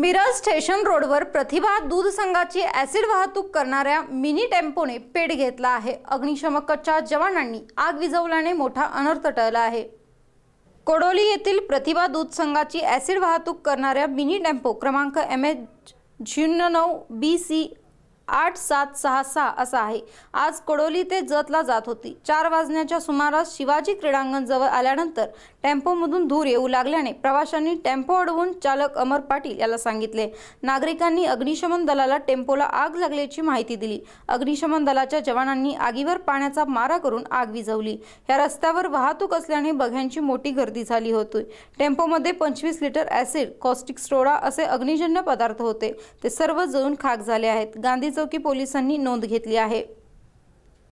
Miraj station रोडवर प्रतिभा दूध संघाची ऍसिड वाहतूक करणाऱ्या मिनी टेम्पोने पेट घेतला आहे अग्निशमकच्या जवानांनी आग विझवल्याने मोठा अनर्थ टळला आहे कोडोली येथील प्रतिभा दूध संघाची ऍसिड वाहतूक करणाऱ्या मिनी टेम्पो क्रमांक एम एच शून्य नऊ बी सी आठ सात सहा सहा असा आहे आज कडोली ते जतला जात होती चार वाजण्याच्या सुमारास शिवाजी क्रीडांगण जवळ आल्यानंतर टेम्पोमधून धूर येऊ लागल्याने प्रवाशांनी टेम्पो अडवून चालक अमर पाटील याला सांगितले नागरिकांनी अग्निशमन दलाला टेम्पोला आग लागल्याची माहिती दिली अग्निशमन दलाच्या जवानांनी आगीवर पाण्याचा मारा करून आग विझवली या रस्त्यावर वाहतूक असल्याने बघ्यांची मोठी गर्दी झाली होती टेम्पोमध्ये पंचवीस लिटर ऍसिड कॉस्टिक स्ट्रोडा असे अग्निजन्य पदार्थ होते ते सर्व जळून खाक झाले आहेत गांधी चौकी पोलिसांनी नोंद घेतली आहे